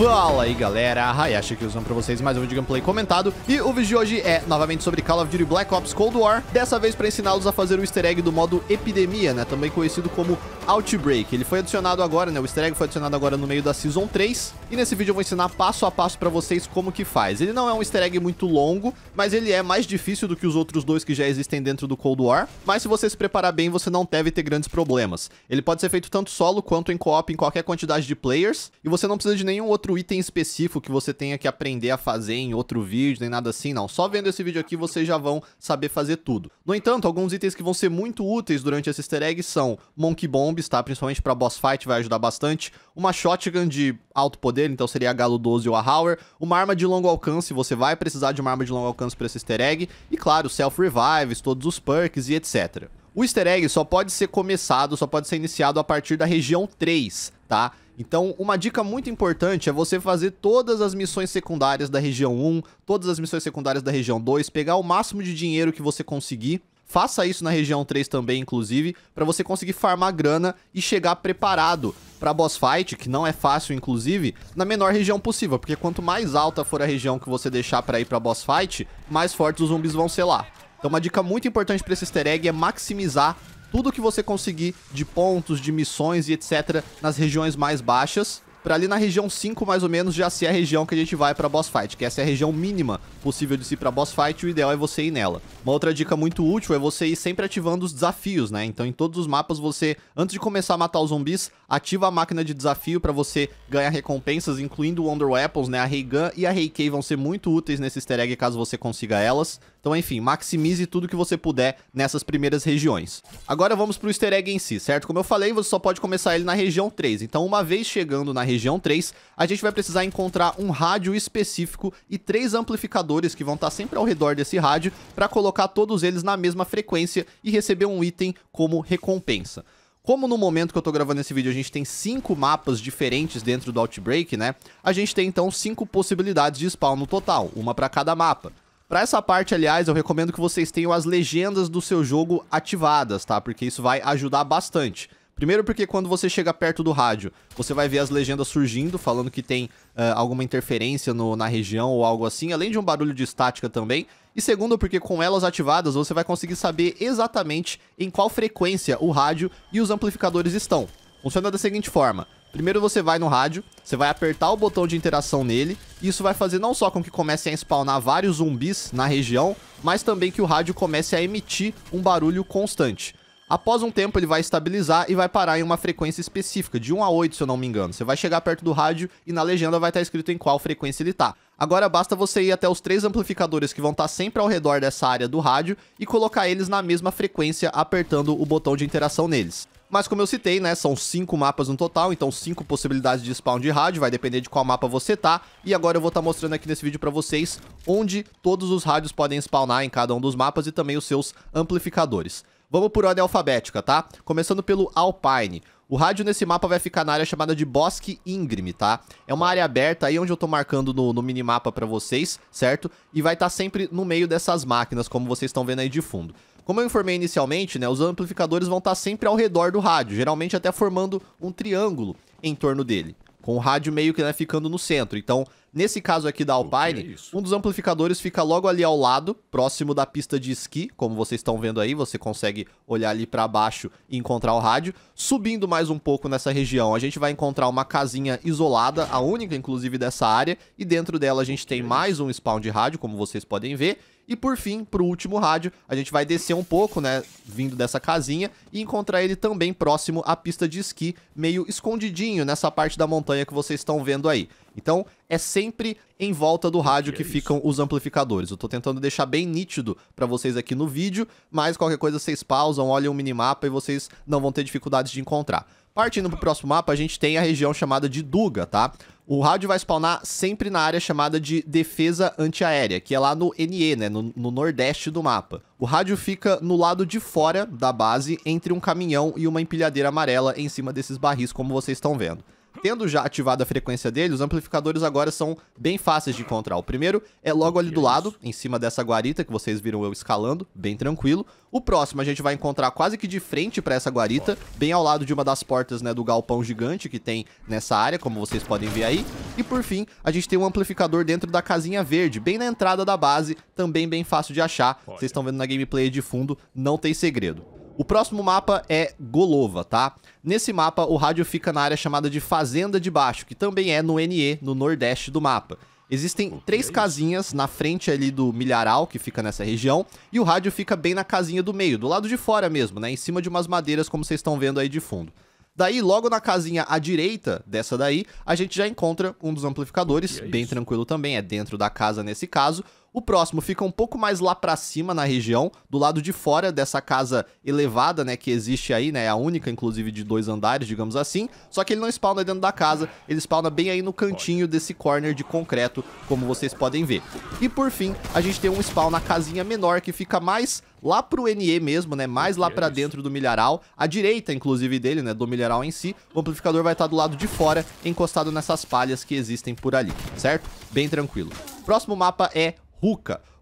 Fala aí galera, Hayashi aqui usando pra vocês mais um vídeo gameplay comentado E o vídeo de hoje é novamente sobre Call of Duty Black Ops Cold War Dessa vez pra ensiná-los a fazer o easter egg do modo Epidemia, né, também conhecido como Outbreak Ele foi adicionado agora, né, o easter egg foi adicionado agora no meio da Season 3 E nesse vídeo eu vou ensinar passo a passo pra vocês como que faz Ele não é um easter egg muito longo, mas ele é mais difícil do que os outros dois que já existem dentro do Cold War Mas se você se preparar bem, você não deve ter grandes problemas Ele pode ser feito tanto solo quanto em co-op em qualquer quantidade de players E você não precisa de nenhum outro outro item específico que você tenha que aprender a fazer em outro vídeo, nem nada assim, não. Só vendo esse vídeo aqui vocês já vão saber fazer tudo. No entanto, alguns itens que vão ser muito úteis durante esse easter egg são Monkey Bombs, tá? Principalmente pra boss fight vai ajudar bastante. Uma Shotgun de alto poder, então seria a Galo 12 ou a Hauer. Uma arma de longo alcance, você vai precisar de uma arma de longo alcance pra esse easter egg. E claro, self-revives, todos os perks e etc. O easter egg só pode ser começado, só pode ser iniciado a partir da região 3, tá? Então, uma dica muito importante é você fazer todas as missões secundárias da região 1, todas as missões secundárias da região 2, pegar o máximo de dinheiro que você conseguir. Faça isso na região 3 também, inclusive, para você conseguir farmar grana e chegar preparado para boss fight, que não é fácil inclusive, na menor região possível, porque quanto mais alta for a região que você deixar para ir para boss fight, mais fortes os zumbis vão ser lá. Então uma dica muito importante para esse easter egg é maximizar tudo que você conseguir de pontos, de missões e etc nas regiões mais baixas. Pra ali na região 5, mais ou menos, já ser a região que a gente vai pra boss fight, que essa é a região mínima possível de se ir pra boss fight, o ideal é você ir nela. Uma outra dica muito útil é você ir sempre ativando os desafios, né? Então em todos os mapas você, antes de começar a matar os zumbis, ativa a máquina de desafio pra você ganhar recompensas, incluindo Wonder Weapons, né? A Ray Gun e a Ray K vão ser muito úteis nesse easter egg caso você consiga elas. Então, enfim, maximize tudo que você puder nessas primeiras regiões. Agora vamos pro easter egg em si, certo? Como eu falei, você só pode começar ele na região 3. Então, uma vez chegando na região 3, a gente vai precisar encontrar um rádio específico e três amplificadores que vão estar tá sempre ao redor desse rádio para colocar todos eles na mesma frequência e receber um item como recompensa. Como no momento que eu tô gravando esse vídeo a gente tem cinco mapas diferentes dentro do Outbreak, né? A gente tem então cinco possibilidades de spawn no total, uma para cada mapa. Para essa parte, aliás, eu recomendo que vocês tenham as legendas do seu jogo ativadas, tá? Porque isso vai ajudar bastante. Primeiro porque quando você chega perto do rádio, você vai ver as legendas surgindo, falando que tem uh, alguma interferência no, na região ou algo assim, além de um barulho de estática também. E segundo porque com elas ativadas, você vai conseguir saber exatamente em qual frequência o rádio e os amplificadores estão. Funciona da seguinte forma, Primeiro você vai no rádio, você vai apertar o botão de interação nele, isso vai fazer não só com que comecem a spawnar vários zumbis na região, mas também que o rádio comece a emitir um barulho constante. Após um tempo ele vai estabilizar e vai parar em uma frequência específica, de 1 a 8 se eu não me engano. Você vai chegar perto do rádio e na legenda vai estar escrito em qual frequência ele está. Agora basta você ir até os três amplificadores que vão estar tá sempre ao redor dessa área do rádio e colocar eles na mesma frequência apertando o botão de interação neles. Mas como eu citei, né, são cinco mapas no total, então cinco possibilidades de spawn de rádio, vai depender de qual mapa você tá. E agora eu vou estar tá mostrando aqui nesse vídeo pra vocês onde todos os rádios podem spawnar em cada um dos mapas e também os seus amplificadores. Vamos por ordem alfabética, tá? Começando pelo Alpine. O rádio nesse mapa vai ficar na área chamada de Bosque Íngreme, tá? É uma área aberta aí onde eu tô marcando no, no minimapa pra vocês, certo? E vai estar tá sempre no meio dessas máquinas, como vocês estão vendo aí de fundo. Como eu informei inicialmente, né, os amplificadores vão estar sempre ao redor do rádio, geralmente até formando um triângulo em torno dele, com o rádio meio que né, ficando no centro. Então, Nesse caso aqui da é Alpine, é um dos amplificadores fica logo ali ao lado, próximo da pista de esqui, como vocês estão vendo aí, você consegue olhar ali para baixo e encontrar o rádio. Subindo mais um pouco nessa região, a gente vai encontrar uma casinha isolada, a única inclusive dessa área, e dentro dela a gente tem mais um spawn de rádio, como vocês podem ver. E por fim, pro último rádio, a gente vai descer um pouco, né, vindo dessa casinha e encontrar ele também próximo à pista de esqui, meio escondidinho nessa parte da montanha que vocês estão vendo aí. Então, é sempre em volta do rádio que, que é ficam os amplificadores. Eu tô tentando deixar bem nítido para vocês aqui no vídeo, mas qualquer coisa vocês pausam, olham o minimapa e vocês não vão ter dificuldades de encontrar. Partindo pro próximo mapa, a gente tem a região chamada de Duga, tá? O rádio vai spawnar sempre na área chamada de defesa antiaérea, que é lá no NE, né, no, no, nordeste do mapa. O rádio fica no lado de fora da base, entre um caminhão e uma empilhadeira amarela em cima desses barris, como vocês estão vendo. Tendo já ativado a frequência dele, os amplificadores agora são bem fáceis de encontrar. O primeiro é logo ali do é lado, em cima dessa guarita que vocês viram eu escalando, bem tranquilo. O próximo a gente vai encontrar quase que de frente para essa guarita, bem ao lado de uma das portas né, do galpão gigante que tem nessa área, como vocês podem ver aí. E por fim, a gente tem um amplificador dentro da casinha verde, bem na entrada da base, também bem fácil de achar. Vocês estão vendo na gameplay de fundo, não tem segredo. O próximo mapa é Golova, tá? Nesse mapa, o rádio fica na área chamada de Fazenda de Baixo, que também é no NE, no nordeste do mapa. Existem três casinhas na frente ali do milharal, que fica nessa região, e o rádio fica bem na casinha do meio, do lado de fora mesmo, né? Em cima de umas madeiras, como vocês estão vendo aí de fundo. Daí, logo na casinha à direita dessa daí, a gente já encontra um dos amplificadores, é bem tranquilo também, é dentro da casa nesse caso, o próximo fica um pouco mais lá para cima na região, do lado de fora dessa casa elevada, né, que existe aí, né, é a única inclusive de dois andares, digamos assim. Só que ele não spawna dentro da casa, ele spawna bem aí no cantinho desse corner de concreto, como vocês podem ver. E por fim, a gente tem um spawn na casinha menor que fica mais lá pro NE mesmo, né, mais lá para dentro do milharal, à direita inclusive dele, né, do milharal em si. O amplificador vai estar tá do lado de fora, encostado nessas palhas que existem por ali, certo? Bem tranquilo. Próximo mapa é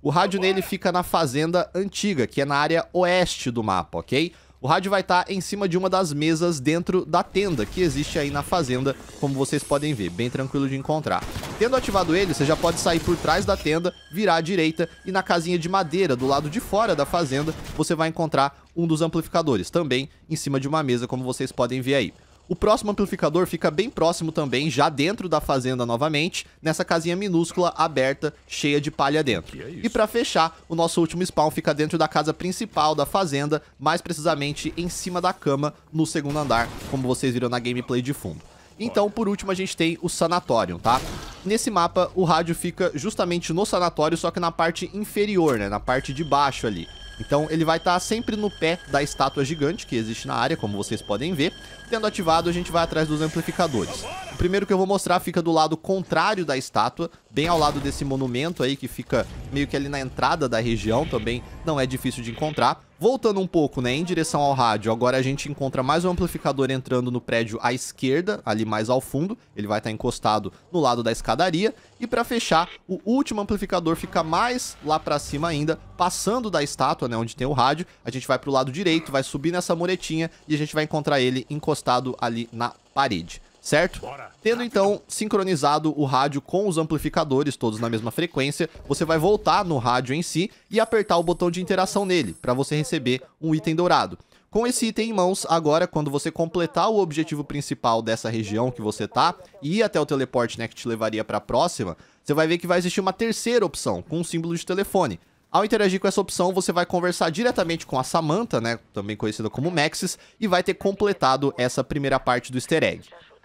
o rádio nele fica na fazenda antiga, que é na área oeste do mapa, ok? O rádio vai estar tá em cima de uma das mesas dentro da tenda que existe aí na fazenda, como vocês podem ver, bem tranquilo de encontrar. Tendo ativado ele, você já pode sair por trás da tenda, virar à direita e na casinha de madeira do lado de fora da fazenda, você vai encontrar um dos amplificadores, também em cima de uma mesa, como vocês podem ver aí. O próximo amplificador fica bem próximo também, já dentro da fazenda novamente, nessa casinha minúscula, aberta, cheia de palha dentro. É e para fechar, o nosso último spawn fica dentro da casa principal da fazenda, mais precisamente em cima da cama, no segundo andar, como vocês viram na gameplay de fundo. Então, por último, a gente tem o sanatório, tá? Nesse mapa, o rádio fica justamente no sanatório, só que na parte inferior, né? Na parte de baixo ali. Então ele vai estar tá sempre no pé da estátua gigante que existe na área, como vocês podem ver. Tendo ativado, a gente vai atrás dos amplificadores. O primeiro que eu vou mostrar fica do lado contrário da estátua, bem ao lado desse monumento aí que fica meio que ali na entrada da região também, não é difícil de encontrar. Voltando um pouco, né, em direção ao rádio, agora a gente encontra mais um amplificador entrando no prédio à esquerda, ali mais ao fundo. Ele vai estar encostado no lado da escadaria. E para fechar, o último amplificador fica mais lá para cima ainda, passando da estátua, né, onde tem o rádio. A gente vai para o lado direito, vai subir nessa muretinha e a gente vai encontrar ele encostado ali na parede certo? Tendo então sincronizado o rádio com os amplificadores, todos na mesma frequência, você vai voltar no rádio em si e apertar o botão de interação nele, para você receber um item dourado. Com esse item em mãos, agora quando você completar o objetivo principal dessa região que você tá e ir até o teleporte né, que te levaria para a próxima, você vai ver que vai existir uma terceira opção, com um símbolo de telefone. Ao interagir com essa opção, você vai conversar diretamente com a Samantha, né, também conhecida como Maxis, e vai ter completado essa primeira parte do easter egg.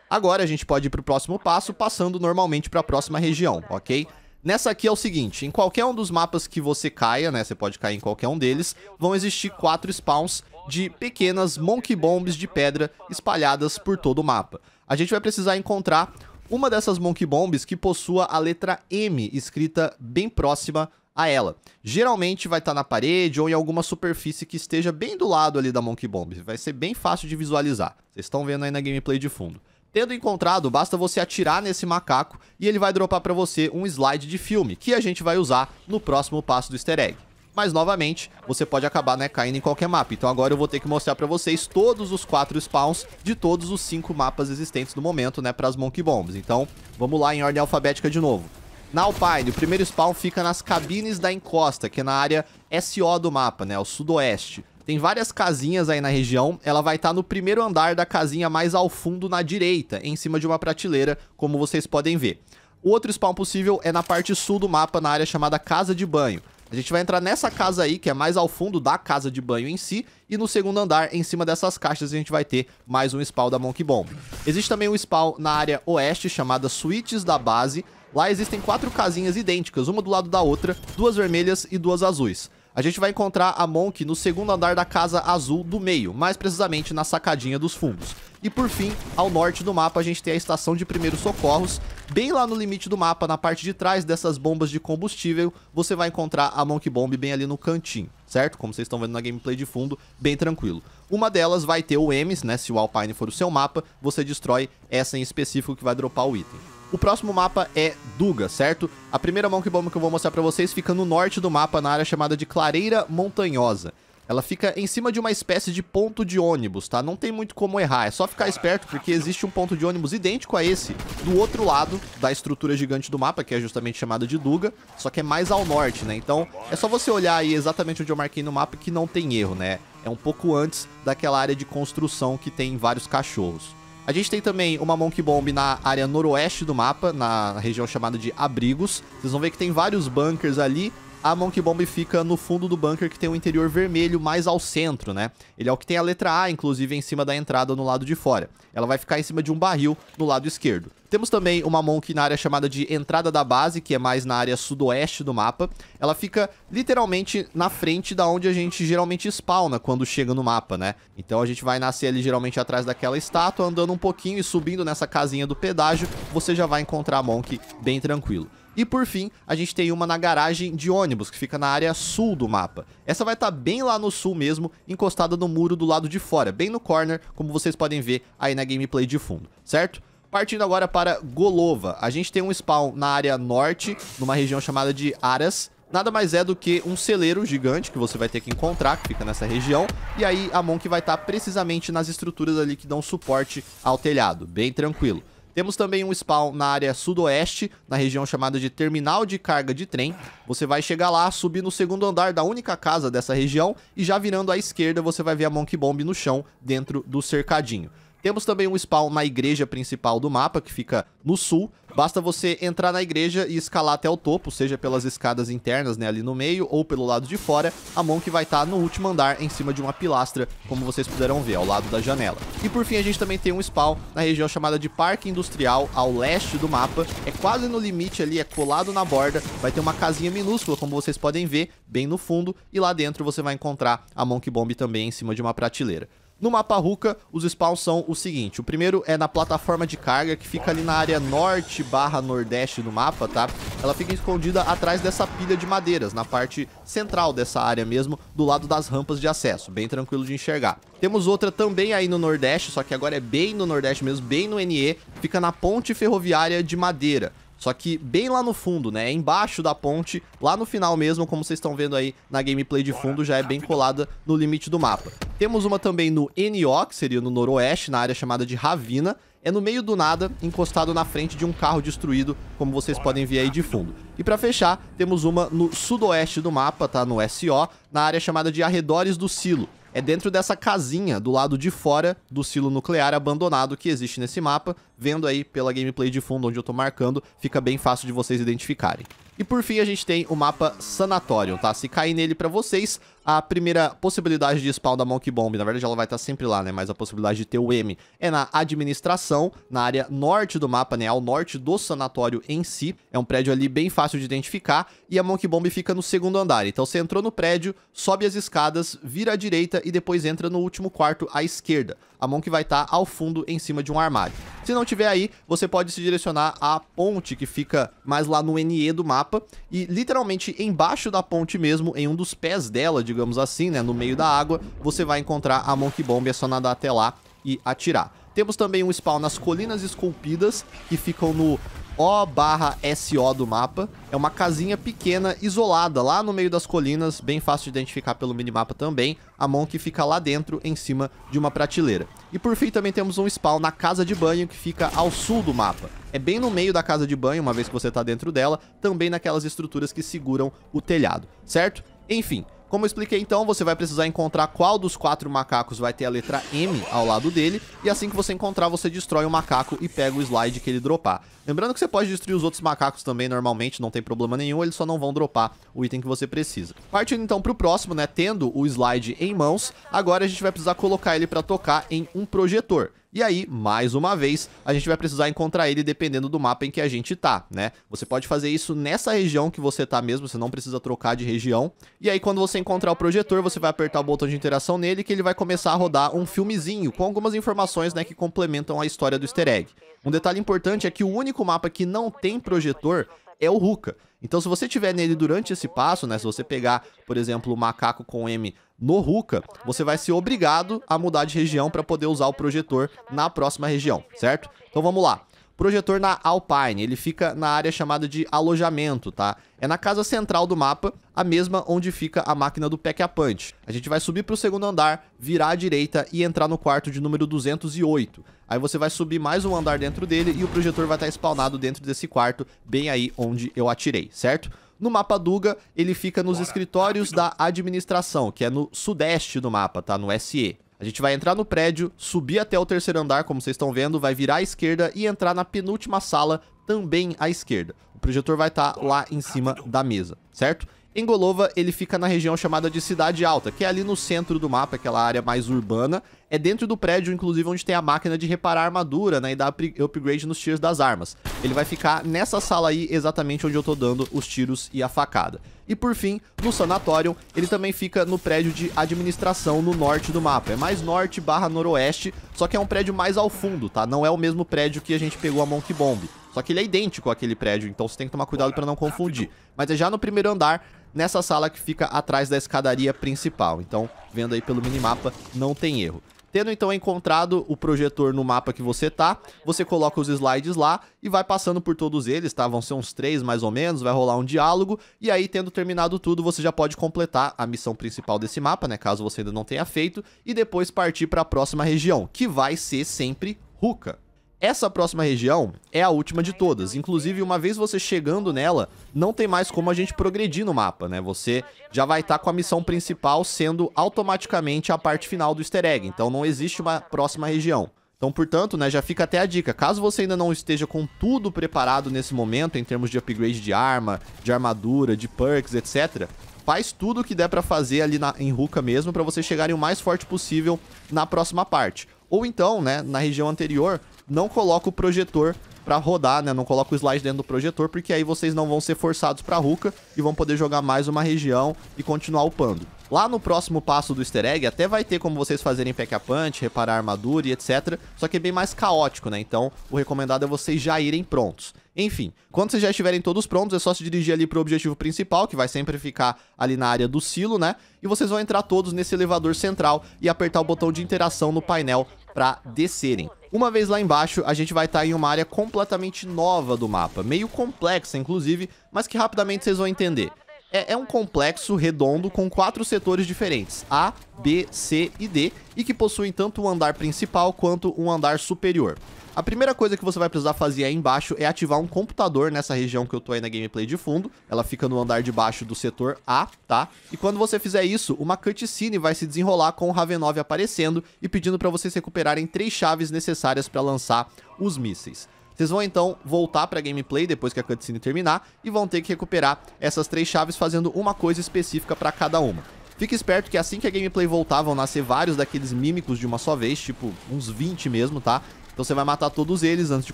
Agora a gente pode ir para o próximo passo, passando normalmente para a próxima região, ok? Nessa aqui é o seguinte, em qualquer um dos mapas que você caia, né, você pode cair em qualquer um deles, vão existir quatro spawns de pequenas monkey bombs de pedra espalhadas por todo o mapa. A gente vai precisar encontrar uma dessas monkey bombs que possua a letra M escrita bem próxima a ela. Geralmente vai estar tá na parede ou em alguma superfície que esteja bem do lado ali da Monkey Bomb. Vai ser bem fácil de visualizar. Vocês estão vendo aí na gameplay de fundo. Tendo encontrado, basta você atirar nesse macaco e ele vai dropar para você um slide de filme, que a gente vai usar no próximo passo do easter egg. Mas, novamente, você pode acabar né, caindo em qualquer mapa. Então agora eu vou ter que mostrar para vocês todos os quatro spawns de todos os cinco mapas existentes no momento, né, para as Monkey Bombs. Então, vamos lá em ordem alfabética de novo. Na Alpine, o primeiro spawn fica nas cabines da encosta, que é na área SO do mapa, né, o sudoeste. Tem várias casinhas aí na região. Ela vai estar tá no primeiro andar da casinha mais ao fundo na direita, em cima de uma prateleira, como vocês podem ver. O outro spawn possível é na parte sul do mapa, na área chamada Casa de Banho. A gente vai entrar nessa casa aí, que é mais ao fundo da casa de banho em si, e no segundo andar, em cima dessas caixas, a gente vai ter mais um spawn da Monkey Bomb. Existe também um spawn na área oeste, chamada Suítes da Base. Lá existem quatro casinhas idênticas, uma do lado da outra, duas vermelhas e duas azuis a gente vai encontrar a Monk no segundo andar da Casa Azul do meio, mais precisamente na sacadinha dos fundos. E por fim, ao norte do mapa, a gente tem a estação de primeiros socorros. Bem lá no limite do mapa, na parte de trás dessas bombas de combustível, você vai encontrar a Monk Bomb bem ali no cantinho, certo? Como vocês estão vendo na gameplay de fundo, bem tranquilo. Uma delas vai ter o M's, né? Se o Alpine for o seu mapa, você destrói essa em específico que vai dropar o item. O próximo mapa é Duga, certo? A primeira mão que eu vou mostrar para vocês fica no norte do mapa, na área chamada de Clareira Montanhosa. Ela fica em cima de uma espécie de ponto de ônibus, tá? Não tem muito como errar, é só ficar esperto porque existe um ponto de ônibus idêntico a esse do outro lado da estrutura gigante do mapa, que é justamente chamada de Duga, só que é mais ao norte, né? Então é só você olhar aí exatamente onde eu marquei no mapa que não tem erro, né? É um pouco antes daquela área de construção que tem vários cachorros. A gente tem também uma Monkey Bomb na área noroeste do mapa, na região chamada de Abrigos. Vocês vão ver que tem vários bunkers ali. A Monkey Bomb fica no fundo do bunker que tem um interior vermelho mais ao centro, né? Ele é o que tem a letra A, inclusive, em cima da entrada no lado de fora. Ela vai ficar em cima de um barril no lado esquerdo. Temos também uma Monk na área chamada de entrada da base, que é mais na área sudoeste do mapa. Ela fica literalmente na frente da onde a gente geralmente spawna quando chega no mapa, né? Então a gente vai nascer ali geralmente atrás daquela estátua, andando um pouquinho e subindo nessa casinha do pedágio, você já vai encontrar a Monk bem tranquilo. E por fim, a gente tem uma na garagem de ônibus, que fica na área sul do mapa. Essa vai estar tá bem lá no sul mesmo, encostada no muro do lado de fora, bem no corner, como vocês podem ver aí na gameplay de fundo, certo? Partindo agora para Golova, a gente tem um spawn na área norte, numa região chamada de Aras, nada mais é do que um celeiro gigante que você vai ter que encontrar, que fica nessa região, e aí a Monk vai estar tá precisamente nas estruturas ali que dão suporte ao telhado, bem tranquilo. Temos também um spawn na área sudoeste, na região chamada de Terminal de Carga de Trem. Você vai chegar lá, subir no segundo andar da única casa dessa região e já virando à esquerda você vai ver a Monkey Bomb no chão dentro do cercadinho. Temos também um spawn na igreja principal do mapa, que fica no sul. Basta você entrar na igreja e escalar até o topo, seja pelas escadas internas, né, ali no meio, ou pelo lado de fora. A Monk vai estar tá no último andar, em cima de uma pilastra, como vocês puderam ver, ao lado da janela. E por fim, a gente também tem um spawn na região chamada de Parque Industrial, ao leste do mapa. É quase no limite ali, é colado na borda. Vai ter uma casinha minúscula, como vocês podem ver, bem no fundo. E lá dentro você vai encontrar a Monk Bomb também em cima de uma prateleira. No mapa Ruka, os spawns são o seguinte. O primeiro é na plataforma de carga, que fica ali na área norte barra nordeste do mapa, tá? Ela fica escondida atrás dessa pilha de madeiras, na parte central dessa área mesmo, do lado das rampas de acesso. Bem tranquilo de enxergar. Temos outra também aí no nordeste, só que agora é bem no nordeste mesmo, bem no NE. Fica na ponte ferroviária de madeira. Só que bem lá no fundo, né? Embaixo da ponte, lá no final mesmo, como vocês estão vendo aí na gameplay de fundo, já é bem colada no limite do mapa. Temos uma também no NO, que seria no noroeste, na área chamada de Ravina. É no meio do nada, encostado na frente de um carro destruído, como vocês podem ver aí de fundo. E para fechar, temos uma no sudoeste do mapa, tá? No SO, na área chamada de Arredores do Silo. É dentro dessa casinha do lado de fora do silo nuclear abandonado que existe nesse mapa. Vendo aí pela gameplay de fundo onde eu tô marcando, fica bem fácil de vocês identificarem. E por fim a gente tem o mapa Sanatório, tá? Se cair nele pra vocês, a primeira possibilidade de spawn da Monkey Bomb, na verdade ela vai estar sempre lá, né? Mas a possibilidade de ter o M é na administração, na área norte do mapa, né? Ao norte do sanatório em si. É um prédio ali bem fácil de identificar. E a Monkey Bomb fica no segundo andar. Então você entrou no prédio, sobe as escadas, vira à direita e depois entra no último quarto à esquerda. A Monkey vai estar ao fundo em cima de um armário. Se não tiver aí, você pode se direcionar à ponte que fica mais lá no NE do mapa. E literalmente embaixo da ponte mesmo, em um dos pés dela, de digamos assim, né, no meio da água, você vai encontrar a Monkey Bomb, é só nadar até lá e atirar. Temos também um spawn nas Colinas Esculpidas, que ficam no O barra SO do mapa. É uma casinha pequena, isolada, lá no meio das colinas, bem fácil de identificar pelo minimapa também. A Monkey fica lá dentro, em cima de uma prateleira. E por fim também temos um spawn na Casa de Banho, que fica ao sul do mapa. É bem no meio da Casa de Banho, uma vez que você está dentro dela, também naquelas estruturas que seguram o telhado, certo? Enfim, como eu expliquei então, você vai precisar encontrar qual dos quatro macacos vai ter a letra M ao lado dele, e assim que você encontrar, você destrói o macaco e pega o slide que ele dropar. Lembrando que você pode destruir os outros macacos também normalmente, não tem problema nenhum, eles só não vão dropar o item que você precisa. Partindo então pro próximo, né, tendo o slide em mãos, agora a gente vai precisar colocar ele para tocar em um projetor. E aí, mais uma vez, a gente vai precisar encontrar ele dependendo do mapa em que a gente tá, né? Você pode fazer isso nessa região que você tá mesmo, você não precisa trocar de região. E aí, quando você encontrar o projetor, você vai apertar o botão de interação nele que ele vai começar a rodar um filmezinho com algumas informações, né, que complementam a história do easter egg. Um detalhe importante é que o único mapa que não tem projetor é o Ruka. Então, se você tiver nele durante esse passo, né, se você pegar, por exemplo, o macaco com M no Ruka, você vai ser obrigado a mudar de região para poder usar o projetor na próxima região, certo? Então vamos lá. Projetor na Alpine, ele fica na área chamada de alojamento, tá? É na casa central do mapa, a mesma onde fica a máquina do Pack a Punch. A gente vai subir para o segundo andar, virar à direita e entrar no quarto de número 208. Aí você vai subir mais um andar dentro dele e o projetor vai estar tá spawnado dentro desse quarto, bem aí onde eu atirei, certo? No mapa Duga, ele fica nos Bora, escritórios rápido. da administração, que é no sudeste do mapa, tá? No SE. A gente vai entrar no prédio, subir até o terceiro andar, como vocês estão vendo, vai virar à esquerda e entrar na penúltima sala, também à esquerda. O projetor vai estar tá lá em cima da mesa, certo? Em Golova, ele fica na região chamada de Cidade Alta, que é ali no centro do mapa, aquela área mais urbana é dentro do prédio, inclusive, onde tem a máquina de reparar armadura, né? E dar upgrade nos tiros das armas. Ele vai ficar nessa sala aí, exatamente onde eu tô dando os tiros e a facada. E por fim, no Sanatório, ele também fica no prédio de administração no norte do mapa. É mais norte barra noroeste, só que é um prédio mais ao fundo, tá? Não é o mesmo prédio que a gente pegou a Monkey Bomb. Só que ele é idêntico àquele prédio, então você tem que tomar cuidado para não confundir. Mas é já no primeiro andar, nessa sala que fica atrás da escadaria principal. Então, vendo aí pelo minimapa, não tem erro. Tendo então encontrado o projetor no mapa que você tá, você coloca os slides lá e vai passando por todos eles, tá? Vão ser uns três mais ou menos, vai rolar um diálogo, e aí tendo terminado tudo, você já pode completar a missão principal desse mapa, né? Caso você ainda não tenha feito, e depois partir para a próxima região, que vai ser sempre Ruka. Essa próxima região é a última de todas, inclusive uma vez você chegando nela, não tem mais como a gente progredir no mapa, né? Você já vai estar tá com a é missão principal sendo automaticamente a parte final do easter egg, então não existe uma próxima região. Então, portanto, né, já fica até a dica, caso você ainda não esteja com tudo preparado nesse momento, em termos de upgrade de arma, de armadura, de perks, etc., faz tudo o que der para fazer ali na, em Ruka mesmo para vocês chegarem o mais forte possível na próxima parte. Ou então, né, na região anterior, não coloca o projetor para rodar, né? Não coloca o slide dentro do projetor, porque aí vocês não vão ser forçados para ruca e vão poder jogar mais uma região e continuar upando. Lá no próximo passo do easter egg até vai ter como vocês fazerem pack a punch, reparar a armadura e etc, só que é bem mais caótico, né? Então, o recomendado é vocês já irem prontos. Enfim, quando vocês já estiverem todos prontos, é só se dirigir ali pro objetivo principal, que vai sempre ficar ali na área do silo, né? E vocês vão entrar todos nesse elevador central e apertar o botão de interação no painel para descerem. Uma vez lá embaixo, a gente vai estar tá em uma área completamente nova do mapa, meio complexa inclusive, mas que rapidamente vocês vão entender é, é um complexo redondo com quatro setores diferentes, A, B, C e D, e que possuem tanto um andar principal quanto um andar superior. A primeira coisa que você vai precisar fazer aí embaixo é ativar um computador nessa região que eu tô aí na gameplay de fundo. Ela fica no andar de baixo do setor A, tá? E quando você fizer isso, uma cutscene vai se desenrolar com o Ravenov aparecendo e pedindo para vocês recuperarem três chaves necessárias para lançar os mísseis. Vocês vão então voltar pra gameplay depois que a cutscene terminar e vão ter que recuperar essas três chaves fazendo uma coisa específica pra cada uma. Fique esperto que assim que a gameplay voltar vão nascer vários daqueles mímicos de uma só vez, tipo uns 20 mesmo, tá? Então você vai matar todos eles antes de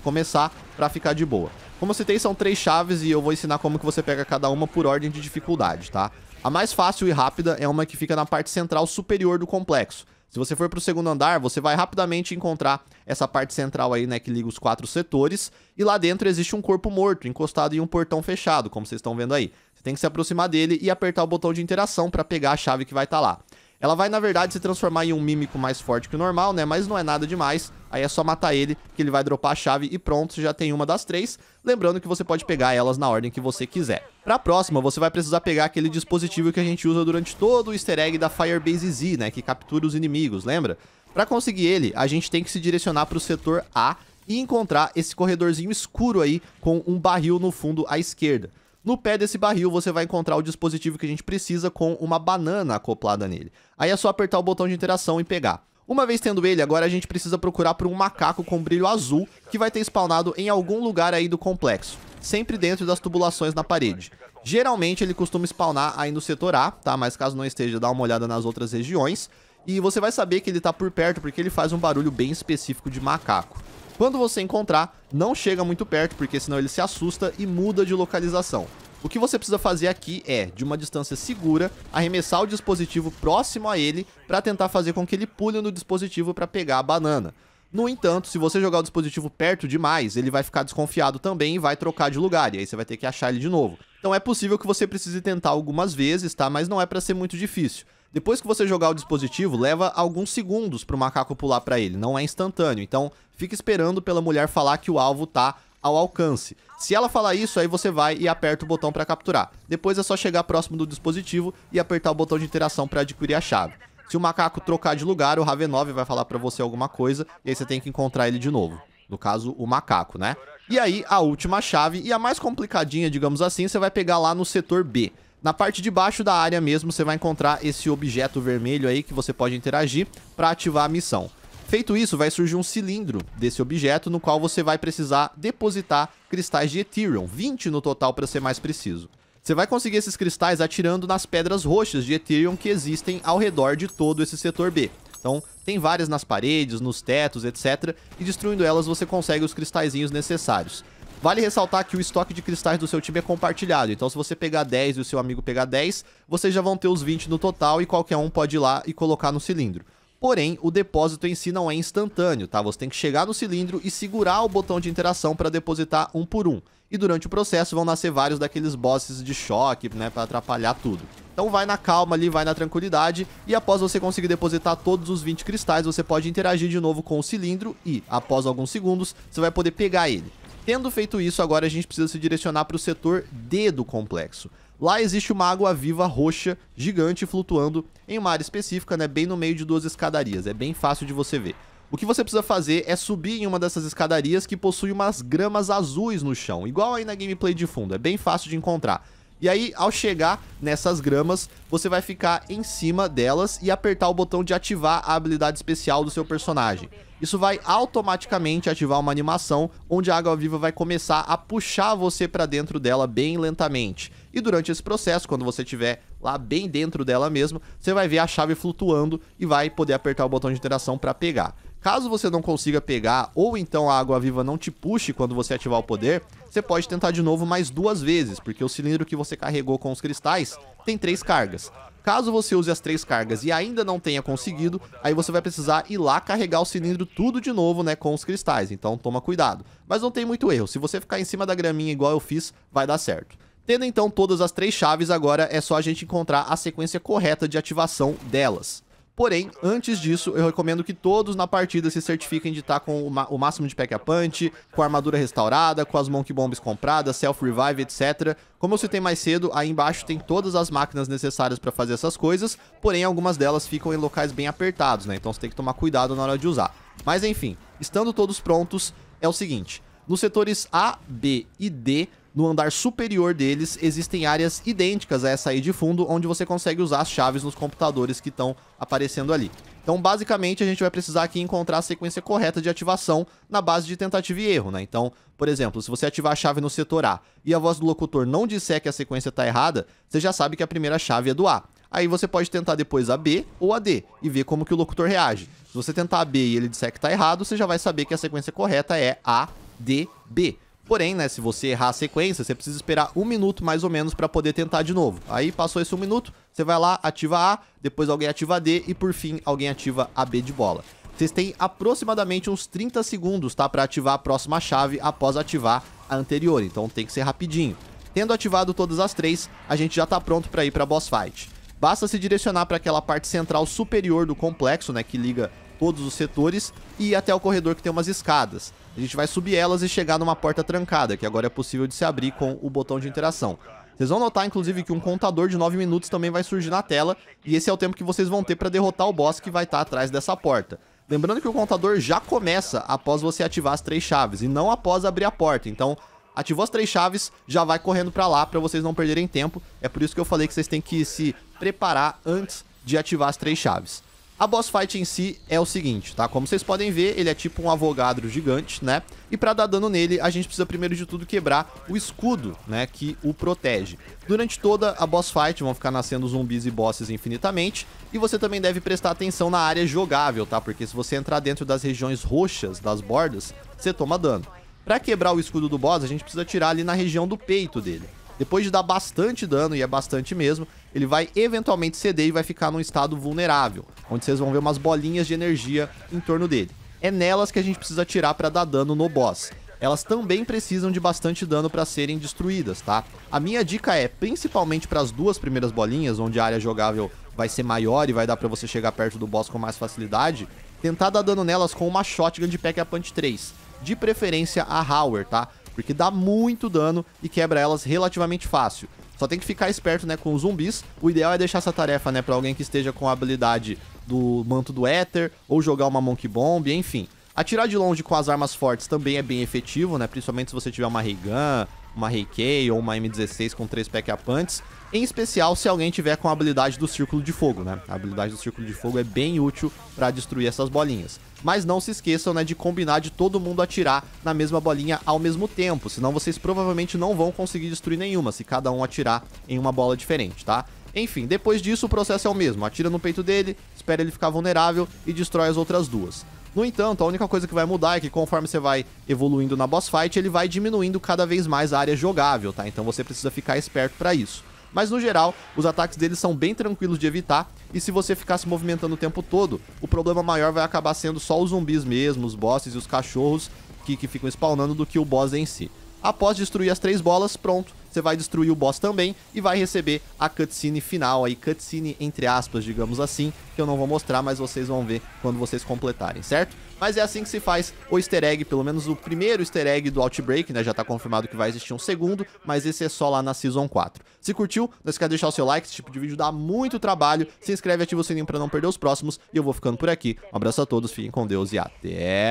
começar pra ficar de boa. Como eu citei, são três chaves e eu vou ensinar como que você pega cada uma por ordem de dificuldade, tá? A mais fácil e rápida é uma que fica na parte central superior do complexo. Se você for para o segundo andar, você vai rapidamente encontrar essa parte central aí, né, que liga os quatro setores, e lá dentro existe um corpo morto, encostado em um portão fechado, como vocês estão vendo aí. Você tem que se aproximar dele e apertar o botão de interação para pegar a chave que vai estar tá lá. Ela vai, na verdade, se transformar em um mímico mais forte que o normal, né? Mas não é nada demais. Aí é só matar ele, que ele vai dropar a chave e pronto, já tem uma das três. Lembrando que você pode pegar elas na ordem que você quiser. Pra próxima, você vai precisar pegar aquele dispositivo que a gente usa durante todo o easter egg da Firebase Z, né? Que captura os inimigos, lembra? Pra conseguir ele, a gente tem que se direcionar pro setor A e encontrar esse corredorzinho escuro aí com um barril no fundo à esquerda. No pé desse barril você vai encontrar o dispositivo que a gente precisa com uma banana acoplada nele. Aí é só apertar o botão de interação e pegar. Uma vez tendo ele, agora a gente precisa procurar por um macaco com brilho azul que vai ter spawnado em algum lugar aí do complexo, sempre dentro das tubulações na parede. Geralmente ele costuma spawnar aí no setor A, tá? Mas caso não esteja, dá uma olhada nas outras regiões. E você vai saber que ele tá por perto porque ele faz um barulho bem específico de macaco. Quando você encontrar, não chega muito perto, porque senão ele se assusta e muda de localização. O que você precisa fazer aqui é, de uma distância segura, arremessar o dispositivo próximo a ele para tentar fazer com que ele pule no dispositivo para pegar a banana. No entanto, se você jogar o dispositivo perto demais, ele vai ficar desconfiado também e vai trocar de lugar, e aí você vai ter que achar ele de novo. Então é possível que você precise tentar algumas vezes, tá? Mas não é para ser muito difícil. Depois que você jogar o dispositivo, leva alguns segundos para o macaco pular para ele, não é instantâneo. Então, fica esperando pela mulher falar que o alvo tá ao alcance. Se ela falar isso, aí você vai e aperta o botão para capturar. Depois é só chegar próximo do dispositivo e apertar o botão de interação para adquirir a chave. Se o macaco trocar de lugar, o 9 vai falar para você alguma coisa e aí você tem que encontrar ele de novo. No caso, o macaco, né? E aí, a última chave e a mais complicadinha, digamos assim, você vai pegar lá no setor B. Na parte de baixo da área mesmo, você vai encontrar esse objeto vermelho aí que você pode interagir para ativar a missão. Feito isso, vai surgir um cilindro desse objeto no qual você vai precisar depositar cristais de Ethereum, 20 no total para ser mais preciso. Você vai conseguir esses cristais atirando nas pedras roxas de Ethereum que existem ao redor de todo esse setor B. Então, tem várias nas paredes, nos tetos, etc. E destruindo elas, você consegue os cristalzinhos necessários. Vale ressaltar que o estoque de cristais do seu time é compartilhado, então se você pegar 10 e o seu amigo pegar 10, vocês já vão ter os 20 no total e qualquer um pode ir lá e colocar no cilindro. Porém, o depósito em si não é instantâneo, tá? Você tem que chegar no cilindro e segurar o botão de interação para depositar um por um. E durante o processo vão nascer vários daqueles bosses de choque, né, para atrapalhar tudo. Então vai na calma ali, vai na tranquilidade e após você conseguir depositar todos os 20 cristais, você pode interagir de novo com o cilindro e, após alguns segundos, você vai poder pegar ele. Tendo feito isso, agora a gente precisa se direcionar para o setor D do complexo. Lá existe uma água viva roxa, gigante, flutuando em uma área específica, né, bem no meio de duas escadarias. É bem fácil de você ver. O que você precisa fazer é subir em uma dessas escadarias que possui umas gramas azuis no chão, igual aí na gameplay de fundo, é bem fácil de encontrar. E aí, ao chegar nessas gramas, você vai ficar em cima delas e apertar o botão de ativar a habilidade especial do seu personagem. Isso vai automaticamente ativar uma animação onde a água viva vai começar a puxar você para dentro dela bem lentamente. E durante esse processo, quando você estiver lá bem dentro dela mesmo, você vai ver a chave flutuando e vai poder apertar o botão de interação para pegar. Caso você não consiga pegar, ou então a água viva não te puxe quando você ativar o poder, você pode tentar de novo mais duas vezes, porque o cilindro que você carregou com os cristais tem três cargas. Caso você use as três cargas e ainda não tenha conseguido, aí você vai precisar ir lá carregar o cilindro tudo de novo, né, com os cristais, então toma cuidado. Mas não tem muito erro, se você ficar em cima da graminha igual eu fiz, vai dar certo. Tendo então todas as três chaves, agora é só a gente encontrar a sequência correta de ativação delas. Porém, antes disso, eu recomendo que todos na partida se certifiquem de estar com o, máximo de pack a punch, com a armadura restaurada, com as Monkey Bombs compradas, self-revive, etc. Como eu citei mais cedo, aí embaixo tem todas as máquinas necessárias para fazer essas coisas, porém algumas delas ficam em locais bem apertados, né? Então você tem que tomar cuidado na hora de usar. Mas enfim, estando todos prontos, é o seguinte... Nos setores A, B e D, no andar superior deles, existem áreas idênticas a essa aí de fundo, onde você consegue usar as chaves nos computadores que estão aparecendo ali. Então, basicamente, a gente vai precisar aqui encontrar a sequência correta de ativação na base de tentativa e erro, né? Então, por exemplo, se você ativar a chave no setor A e a voz do locutor não disser que a sequência está errada, você já sabe que a primeira chave é do A. Aí você pode tentar depois a B ou a D e ver como que o locutor reage. Se você tentar a B e ele disser que está errado, você já vai saber que a sequência correta é A, D, B. Porém, né, se você errar a sequência, você precisa esperar um minuto mais ou menos para poder tentar de novo. Aí passou esse um minuto, você vai lá, ativa A, depois alguém ativa D e por fim alguém ativa a B de bola. Vocês têm aproximadamente uns 30 segundos, tá? ativar a próxima chave após ativar a anterior, então tem que ser rapidinho. Tendo ativado todas as três, a gente já tá pronto para ir para boss fight. Basta se direcionar para aquela parte central superior do complexo, né, que liga todos os setores, e ir até o corredor que tem umas escadas a gente vai subir elas e chegar numa porta trancada, que agora é possível de se abrir com o botão de interação. Vocês vão notar, inclusive, que um contador de 9 minutos também vai surgir na tela, e esse é o tempo que vocês vão ter para derrotar o boss que vai estar tá atrás dessa porta. Lembrando que o contador já começa após você ativar as três chaves, e não após abrir a porta, então ativou as três chaves, já vai correndo para lá para vocês não perderem tempo. É por isso que eu falei que vocês têm que se preparar antes de ativar as três chaves. A boss fight em si é o seguinte, tá? Como vocês podem ver, ele é tipo um avogadro gigante, né? E pra dar dano nele, a gente precisa primeiro de tudo quebrar o escudo, né? Que o protege. Durante toda a boss fight vão ficar nascendo zumbis e bosses infinitamente. E você também deve prestar atenção na área jogável, tá? Porque se você entrar dentro das regiões roxas das bordas, você toma dano. Pra quebrar o escudo do boss, a gente precisa tirar ali na região do peito dele. Depois de dar bastante dano, e é bastante mesmo, ele vai eventualmente ceder e vai ficar num estado vulnerável, onde vocês vão ver umas bolinhas de energia em torno dele. É nelas que a gente precisa tirar para dar dano no boss elas também precisam de bastante dano para serem destruídas, tá? A minha dica é, principalmente para as duas primeiras bolinhas, onde a área jogável vai ser maior e vai dar para você chegar perto do boss com mais facilidade, tentar dar dano nelas com uma shotgun de Pack a Punch 3, de preferência a Hauer, tá? porque dá muito dano e quebra elas relativamente fácil. Só tem que ficar esperto, né, com os zumbis. O ideal é deixar essa tarefa, né, pra alguém que esteja com a habilidade do Manto do Éter, ou jogar uma Monkey Bomb, enfim. Atirar de longe com as armas fortes também é bem efetivo, né, principalmente se você tiver uma Ray Gun, uma Reikei ou uma M16 com três pack-upantes, em especial se alguém tiver com a habilidade do Círculo de Fogo, né? A habilidade do Círculo de Fogo é bem útil para destruir essas bolinhas. Mas não se esqueçam, né, de combinar de todo mundo atirar na mesma bolinha ao mesmo tempo, senão vocês provavelmente não vão conseguir destruir nenhuma se cada um atirar em uma bola diferente, tá? Enfim, depois disso o processo é o mesmo, atira no peito dele, espera ele ficar vulnerável e destrói as outras duas. No entanto, a única coisa que vai mudar é que conforme você vai evoluindo na boss fight, ele vai diminuindo cada vez mais a área jogável, tá? Então você precisa ficar esperto para isso. Mas no geral, os ataques deles são bem tranquilos de evitar, e se você ficar se movimentando o tempo todo, o problema maior vai acabar sendo só os zumbis mesmo, os bosses e os cachorros que, que ficam spawnando do que o boss em si. Após destruir as três bolas, pronto, você vai destruir o boss também e vai receber a cutscene final aí, cutscene entre aspas, digamos assim, que eu não vou mostrar, mas vocês vão ver quando vocês completarem, certo? Mas é assim que se faz o easter egg, pelo menos o primeiro easter egg do Outbreak, né? Já tá confirmado que vai existir um segundo, mas esse é só lá na Season 4. Se curtiu, não esquece de deixar o seu like, esse tipo de vídeo dá muito trabalho. Se inscreve e ativa o sininho pra não perder os próximos. E eu vou ficando por aqui. Um abraço a todos, fiquem com Deus e até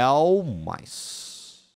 mais.